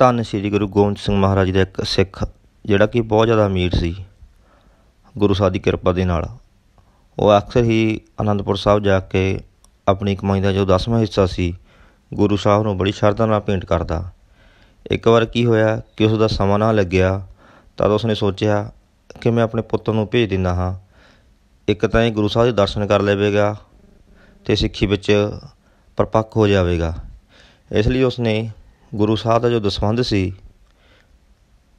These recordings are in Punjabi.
ਧੰਨ ਸ੍ਰੀ ਗੁਰੂ ਗੋਬਿੰਦ ਸਿੰਘ ਮਹਾਰਾਜ ਦਾ ਇੱਕ ਸਿੱਖ ਜਿਹੜਾ ਕਿ ਬਹੁਤ ਜ਼ਿਆਦਾ ਅਮੀਰ ਸੀ ਗੁਰੂ ਸਾਹਿਬ ਦੀ ਕਿਰਪਾ ਦੇ ਨਾਲ ਉਹ ਅਕਸਰ ਹੀ ਆਨੰਦਪੁਰ ਸਾਹਿਬ ਜਾ ਕੇ ਆਪਣੀ ਕਮਾਈ ਦਾ ਜੋ 10ਵਾਂ ਹਿੱਸਾ ਸੀ ਗੁਰੂ ਸਾਹਿਬ ਨੂੰ ਬੜੀ ਸ਼ਰਧਾ ਨਾਲ ਭੇਂਟ ਕਰਦਾ ਇੱਕ ਵਾਰ ਕੀ ਹੋਇਆ ਕਿ ਉਸ ਦਾ ਸਮਾਂ ਨਾ ਲੱਗਿਆ ਤਦ ਉਸ ਨੇ ਸੋਚਿਆ ਕਿ ਮੈਂ ਆਪਣੇ ਪੁੱਤ ਨੂੰ ਭੇਜ ਦਿੰਦਾ ਹਾਂ ਇੱਕ ਤਾਂ ਇਹ ਗੁਰੂ ਸਾਹਿਬ ਦੇ ਦਰਸ਼ਨ ਕਰ ਲਵੇਗਾ ਤੇ ਸਿੱਖੀ ਵਿੱਚ ਪਰਪੱਕ ਹੋ ਜਾਵੇਗਾ ਇਸ ਲਈ ਉਸ ਨੇ ਗੁਰੂ ਸਾਹਿਬ ਦਾ ਜੋ ਦਸਵੰਧ ਸੀ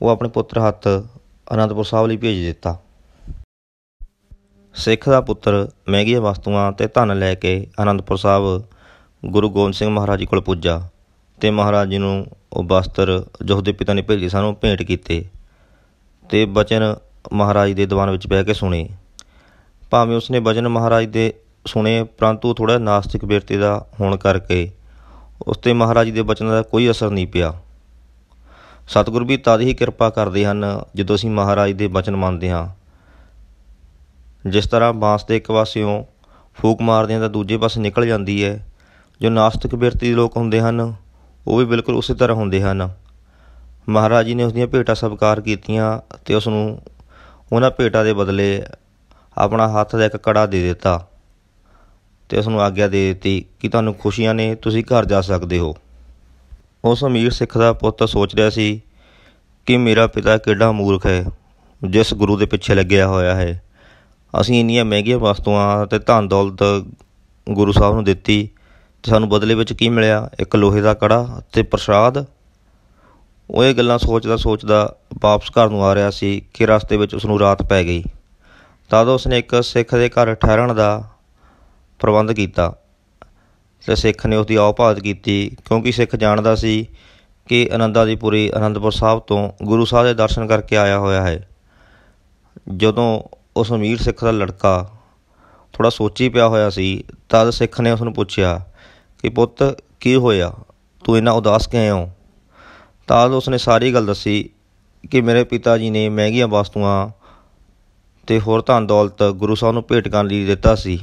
ਉਹ ਆਪਣੇ ਪੁੱਤਰ ਹੱਥ ਅਨੰਦਪੁਰ ਸਾਹਿਬ ਲਈ ਭੇਜ ਦਿੱਤਾ ਸਿੱਖ ਦਾ ਪੁੱਤਰ ਮਹਿੰਗੀਆਂ ਵਸਤੂਆਂ ਤੇ ਧਨ ਲੈ ਕੇ ਅਨੰਦਪੁਰ ਸਾਹਿਬ ਗੁਰੂ ਗੋਬਿੰਦ ਸਿੰਘ ਮਹਾਰਾਜ ਜੀ ਕੋਲ ਪੁੱਜਾ ਤੇ ਮਹਾਰਾਜ ਜੀ ਨੂੰ ਉਹ ਵਸਤਰ ਜੋ ਉਹਦੇ ਪਿਤਾ ਨੇ ਭੇਜੇ ਸਾਨੂੰ ਭੇਟ ਕੀਤੇ ਤੇ ਬਚਨ ਮਹਾਰਾਜ ਦੇ ਦੀਵਾਨ ਵਿੱਚ ਬਹਿ ਕੇ ਸੁਣੇ ਭਾਵੇਂ ਉਸਨੇ ਬਚਨ ਮਹਾਰਾਜ ਦੇ ਸੁਣੇ ਪਰੰਤੂ ਥੋੜਾ ਨਾਸਤਿਕ ਬਿਰਤੀ ਦਾ ਹੋਣ ਕਰਕੇ ਉਸ ਤੇ ਮਹਾਰਾਜ ਦੇ ਬਚਨਾਂ ਦਾ ਕੋਈ ਅਸਰ ਨਹੀਂ ਪਿਆ ਸਤਿਗੁਰੂ ਵੀ ਤਦ ਹੀ ਕਿਰਪਾ ਕਰਦੇ ਹਨ ਜਦੋਂ ਅਸੀਂ ਮਹਾਰਾਜ ਦੇ ਬਚਨ ਮੰਨਦੇ ਹਾਂ ਜਿਸ ਤਰ੍ਹਾਂ ਬਾਂਸ ਦੇ ਇੱਕ ਪਾਸਿਓਂ ਫੂਕ ਮਾਰਦੇ ਹਾਂ ਤਾਂ ਦੂਜੇ ਪਾਸੇ ਨਿਕਲ ਜਾਂਦੀ ਹੈ ਜੋ ਨਾਸਤਿਕ ਬਿਰਤੀ ਦੇ ਲੋਕ ਹੁੰਦੇ ਹਨ ਉਹ ਵੀ ਬਿਲਕੁਲ ਉਸੇ ਤਰ੍ਹਾਂ ਹੁੰਦੇ ਹਨ ਮਹਾਰਾਜ ਜੀ ਨੇ ਉਸ ਦੀਆਂ ਭੇਟਾਂ ਸਵੀਕਾਰ ਕੀਤੀਆਂ ਤੇ ਉਸ ਨੂੰ ਉਹਨਾਂ ਭੇਟਾਂ ਦੇ ਬਦਲੇ ਆਪਣਾ ਹੱਥ ਦਾ ਇੱਕ ਕੜਾ ਦੇ ਦਿੱਤਾ ਤੇ ਉਸ ਨੂੰ ਆਗਿਆ ਦੇ ਦਿੱਤੀ ਕਿ ਤੁਹਾਨੂੰ ਖੁਸ਼ੀਆਂ ਨੇ ਤੁਸੀਂ ਘਰ ਜਾ ਸਕਦੇ ਹੋ ਉਸ ਅਮੀਰ ਸਿੱਖ ਦਾ ਪੁੱਤ ਸੋਚ ਰਿਹਾ ਸੀ ਕਿ ਮੇਰਾ ਪਿਤਾ ਕਿੱਡਾ ਮੂਰਖ ਹੈ ਜਿਸ ਗੁਰੂ ਦੇ ਪਿੱਛੇ ਲੱਗਿਆ ਹੋਇਆ ਹੈ ਅਸੀਂ ਇੰਨੀਆਂ ਮਹਿੰਗੀਆਂ ਵਸਤੂਆਂ ਤੇ ਧਨ ਦੌਲਤ ਗੁਰੂ ਸਾਹਿਬ ਨੂੰ ਦਿੱਤੀ ਤੇ ਸਾਨੂੰ ਬਦਲੇ ਵਿੱਚ ਕੀ ਮਿਲਿਆ ਇੱਕ ਲੋਹੇ ਦਾ ਕੜਾ ਤੇ ਪ੍ਰਸ਼ਾਦ ਉਹ ਇਹ ਗੱਲਾਂ ਸੋਚਦਾ ਸੋਚਦਾ ਵਾਪਸ ਘਰ ਨੂੰ ਆ ਰਿਹਾ ਸੀ ਕਿ ਰਸਤੇ ਵਿੱਚ ਉਸ ਨੂੰ ਰਾਤ ਪੈ ਗਈ ਤਦ ਉਸ ਨੇ ਇੱਕ ਸਿੱਖ ਦੇ ਘਰ ਠਹਿਰਣ ਦਾ ਪ੍ਰਬੰਧ ਕੀਤਾ ਤੇ ਸਿੱਖ ਨੇ ਉਸ ਦੀ ਆਉਪਾਤ ਕੀਤੀ ਕਿਉਂਕਿ ਸਿੱਖ ਜਾਣਦਾ ਸੀ ਕਿ ਪੂਰੀ ਆਨੰਦਪੁਰ ਸਾਹਿਬ ਤੋਂ ਗੁਰੂ ਸਾਹਿਬ ਦੇ ਦਰਸ਼ਨ ਕਰਕੇ ਆਇਆ ਹੋਇਆ ਹੈ ਜਦੋਂ ਉਸ ਅਮੀਰ ਸਿੱਖ ਦਾ ਲੜਕਾ ਥੋੜਾ ਸੋਚੀ ਪਿਆ ਹੋਇਆ ਸੀ ਤਦ ਸਿੱਖ ਨੇ ਉਸ ਨੂੰ ਪੁੱਛਿਆ ਕਿ ਪੁੱਤ ਕੀ ਹੋਇਆ ਤੂੰ ਇੰਨਾ ਉਦਾਸ ਕਿਉਂ ਹੋ ਤਦ ਉਸ ਨੇ ਸਾਰੀ ਗੱਲ ਦੱਸੀ ਕਿ ਮੇਰੇ ਪਿਤਾ ਜੀ ਨੇ ਮਹਿੰਗੀਆਂ ਵਸਤੂਆਂ ਤੇ ਹੋਰ ਧਨ ਦੌਲਤ ਗੁਰੂ ਸਾਹਿਬ ਨੂੰ ਭੇਟ ਕਰਨ ਲਈ ਦਿੱਤਾ ਸੀ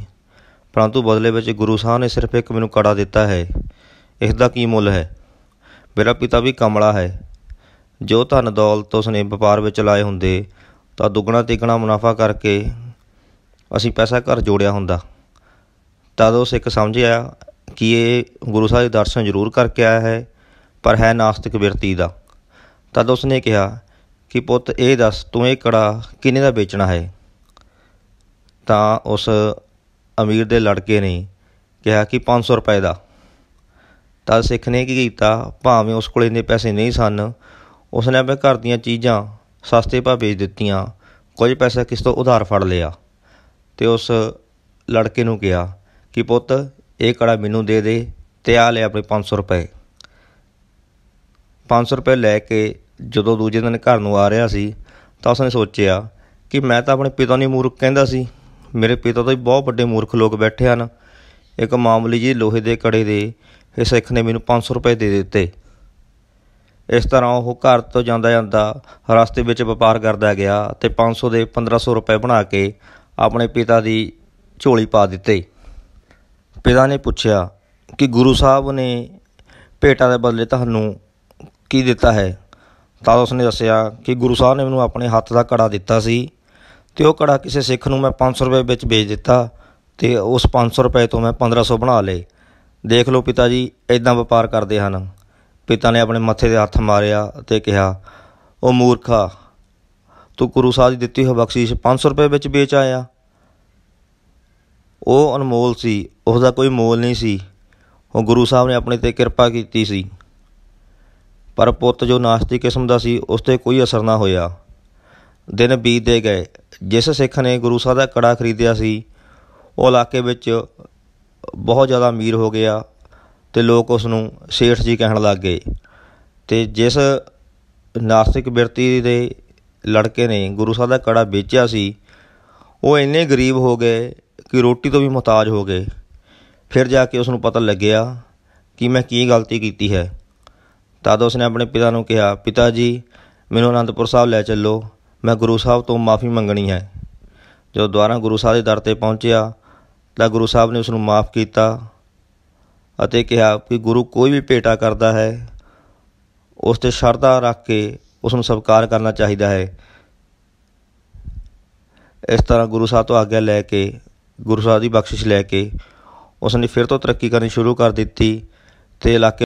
ਪਰੰਤੂ ਬਦਲੇ ਵਿੱਚ ਗੁਰੂ ਸਾਹਿਬ ਨੇ ਸਿਰਫ ਇੱਕ ਮੈਨੂੰ ਕੜਾ ਦਿੱਤਾ ਹੈ ਇਸ ਦਾ ਕੀ ਮੁੱਲ ਹੈ ਮੇਰਾ ਪਿਤਾ ਵੀ ਕਮਲਾ ਹੈ ਜੋ ਧਨ ਦੌਲਤ ਉਸਨੇ ਵਪਾਰ ਵਿੱਚ ਲਾਏ ਹੁੰਦੇ ਤਾਂ ਦੁੱਗਣਾ ਤਿੱਗਣਾ ਮੁਨਾਫਾ ਕਰਕੇ ਅਸੀਂ ਪੈਸਾ ਘਰ ਜੋੜਿਆ ਹੁੰਦਾ ਤਦ ਉਸ ਇੱਕ ਸਮਝਿਆ ਕਿ ਇਹ ਗੁਰੂ ਸਾਹਿਬ ਦੇ ਦਰਸ਼ਨ ਜ਼ਰੂਰ ਕਰਕੇ ਆਇਆ ਹੈ ਪਰ ਹੈ ਨਾਸਤਿਕ ਵਿਰਤੀ ਦਾ ਤਦ ਉਸਨੇ ਕਿਹਾ ਕਿ ਪੁੱਤ ਇਹ ਦੱਸ ਤੂੰ ਇਹ ਕੜਾ ਕਿਨੇ ਦਾ ਵੇਚਣਾ ਹੈ ਤਾਂ ਉਸ ਅਮੀਰ ਦੇ ਲੜਕੇ ਨੇ ਕਿਹਾ ਕਿ 500 ਰੁਪਏ ਦਾ ਤਾਂ ਸਿੱਖ ਨੇ ਕੀ ਕੀਤਾ ਭਾਵੇਂ ਉਸ ਕੋਲ ਇੰਨੇ ਪੈਸੇ ਨਹੀਂ ਸਨ ਉਸ ਨੇ ਆਪਣੇ ਘਰ ਦੀਆਂ ਚੀਜ਼ਾਂ ਸਸਤੇ ਭਾਅ ਵੇਚ ਦਿੱਤੀਆਂ ਕੁਝ ਪੈਸਾ ਕਿਸ ਤੋਂ ਉਧਾਰ ਫੜ ਲਿਆ ਤੇ ਉਸ ਲੜਕੇ ਨੂੰ ਕਿਹਾ ਕਿ ਪੁੱਤ ਇਹ ਕੜਾ ਮੈਨੂੰ ਦੇ ਦੇ ਤੇ ਆ ਲੈ ਆਪਣੇ 500 ਰੁਪਏ 500 ਰੁਪਏ ਲੈ ਕੇ ਜਦੋਂ ਦੂਜੇ ਦਿਨ ਘਰ ਨੂੰ ਆ ਰਿਹਾ ਸੀ ਤਾਂ ਉਸਨੇ ਸੋਚਿਆ ਕਿ ਮੈਂ ਤਾਂ ਆਪਣੇ ਪਿਤਾ ਨੂੰ ਮੂਰਖ ਕਹਿੰਦਾ ਸੀ ਮੇਰੇ ਪਿਤਾ ਤਾਂ ਬਹੁਤ ਵੱਡੇ ਮੂਰਖ ਲੋਕ ਬੈਠੇ ਹਨ ਇੱਕ ਮਾਮਲੀ ਜੀ ਲੋਹੇ ਦੇ ਕੜੇ ਦੇ ਇਹ ਸਿੱਖ ਨੇ ਮੈਨੂੰ 500 ਰੁਪਏ ਦੇ ਦਿੱਤੇ ਇਸ ਤਰ੍ਹਾਂ ਉਹ ਘਰ ਤੋਂ ਜਾਂਦਾ ਜਾਂਦਾ ਰਸਤੇ ਵਿੱਚ ਵਪਾਰ ਕਰਦਾ ਗਿਆ ਤੇ 500 ਦੇ 1500 ਰੁਪਏ ਬਣਾ ਕੇ ਆਪਣੇ ਪਿਤਾ ਦੀ ਝੋਲੀ ਪਾ ਦਿੱਤੇ ਪਿਤਾ ਨੇ ਪੁੱਛਿਆ ਕਿ ਗੁਰੂ ਸਾਹਿਬ ਨੇ ਭੇਟਾ ਦੇ ਬਦਲੇ ਤੁਹਾਨੂੰ ਕੀ ਦਿੱਤਾ ਹੈ ਤਾਂ ਉਸਨੇ ਦੱਸਿਆ ਕਿ ਗੁਰੂ ਸਾਹਿਬ ਨੇ ਮੈਨੂੰ ਆਪਣੇ ਹੱਥ ਦਾ ਕੜਾ ਦਿੱਤਾ ਸੀ ਤੇ ਉਹ ਕੜਾ ਕਿਸੇ ਸਿੱਖ ਨੂੰ ਮੈਂ 500 ਰੁਪਏ ਵਿੱਚ ਵੇਚ ਦਿੱਤਾ ਤੇ ਉਸ 500 ਰੁਪਏ ਤੋਂ ਮੈਂ 1500 ਬਣਾ ਲਏ ਦੇਖ ਲਓ ਪਿਤਾ ਜੀ ਐਦਾਂ ਵਪਾਰ ਕਰਦੇ ਹਨ ਪਿਤਾ ਨੇ ਆਪਣੇ ਮੱਥੇ ਤੇ ਹੱਥ ਮਾਰਿਆ ਤੇ ਕਿਹਾ ਉਹ ਮੂਰਖਾ ਤੂੰ ਗੁਰੂ ਸਾਹਿਬ ਦੀ ਦਿੱਤੀ ਹੋਈ ਬਖਸ਼ੀਸ਼ 500 ਰੁਪਏ ਵਿੱਚ ਵੇਚ ਆਇਆ ਉਹ ਅਨਮੋਲ ਸੀ ਉਸ ਦਾ ਕੋਈ ਮੋਲ ਨਹੀਂ ਸੀ ਉਹ ਗੁਰੂ ਸਾਹਿਬ ਨੇ ਆਪਣੇ ਤੇ ਕਿਰਪਾ ਕੀਤੀ ਸੀ ਪਰ ਪੁੱਤ ਜੋ ਨਾਸਤੀ ਕਿਸਮ ਦਾ ਸੀ ਉਸ ਤੇ ਕੋਈ ਅਸਰ ਨਾ ਹੋਇਆ ਦਿਨ ਬੀਤਦੇ ਗਏ ਜਿਸ ਸਿੱਖ ਨੇ ਗੁਰੂ ਸਾਹਿਬ ਦਾ ਕੜਾ ਖਰੀਦਿਆ ਸੀ ਉਹ ਇਲਾਕੇ ਵਿੱਚ ਬਹੁਤ ਜ਼ਿਆਦਾ ਅਮੀਰ ਹੋ ਗਿਆ ਤੇ ਲੋਕ ਉਸ ਨੂੰ ਸੇਠ ਜੀ ਕਹਿਣ ਲੱਗ ਗਏ ਤੇ ਜਿਸ ਨਾਸਤਿਕ ਬਿਰਤੀ ਦੇ ਲੜਕੇ ਨੇ ਗੁਰੂ ਸਾਹਿਬ ਦਾ ਕੜਾ ਵੇਚਿਆ ਸੀ ਉਹ ਇੰਨੇ ਗਰੀਬ ਹੋ ਗਏ ਕਿ ਰੋਟੀ ਤੋਂ ਵੀ ਮੁਤਾਜ ਹੋ ਗਏ ਫਿਰ ਜਾ ਕੇ ਉਸ ਨੂੰ ਪਤਾ ਲੱਗਿਆ ਕਿ ਮੈਂ ਕੀ ਗਲਤੀ ਕੀਤੀ ਹੈ ਤਦ ਉਸ ਨੇ ਆਪਣੇ ਪਿਤਾ ਨੂੰ ਕਿਹਾ ਪਿਤਾ ਜੀ ਮੈਨੂੰ ਅਨੰਦਪੁਰ ਸਾਹਿਬ ਲੈ ਚੱਲੋ ਮੈਂ ਗੁਰੂ ਸਾਹਿਬ ਤੋਂ ਮਾਫੀ ਮੰਗਣੀ ਹੈ ਜਦੋਂ ਦੁਆਰਾ ਗੁਰੂ ਸਾਹਿਬ ਦੇ ਦਰ ਤੇ ਪਹੁੰਚਿਆ ਤਾਂ ਗੁਰੂ ਸਾਹਿਬ ਨੇ ਉਸ ਨੂੰ ਮਾਫ ਕੀਤਾ ਅਤੇ ਕਿਹਾ ਕਿ ਗੁਰੂ ਕੋਈ ਵੀ ਭੇਟਾ ਕਰਦਾ ਹੈ ਉਸ ਤੇ ਸ਼ਰਧਾ ਰੱਖ ਕੇ ਉਸ ਨੂੰ ਸਵਕਾਰ ਕਰਨਾ ਚਾਹੀਦਾ ਹੈ ਇਸ ਤਰ੍ਹਾਂ ਗੁਰੂ ਸਾਹਿਬ ਤੋਂ ਆਗਿਆ ਲੈ ਕੇ ਗੁਰੂ ਸਾਹਿਬ ਦੀ ਬਖਸ਼ਿਸ਼ ਲੈ ਕੇ ਉਸ ਨੇ ਫਿਰ ਤੋਂ ਤਰੱਕੀ ਕਰਨੀ ਸ਼ੁਰੂ ਕਰ ਦਿੱਤੀ ਤੇ ਇਲਾਕੇ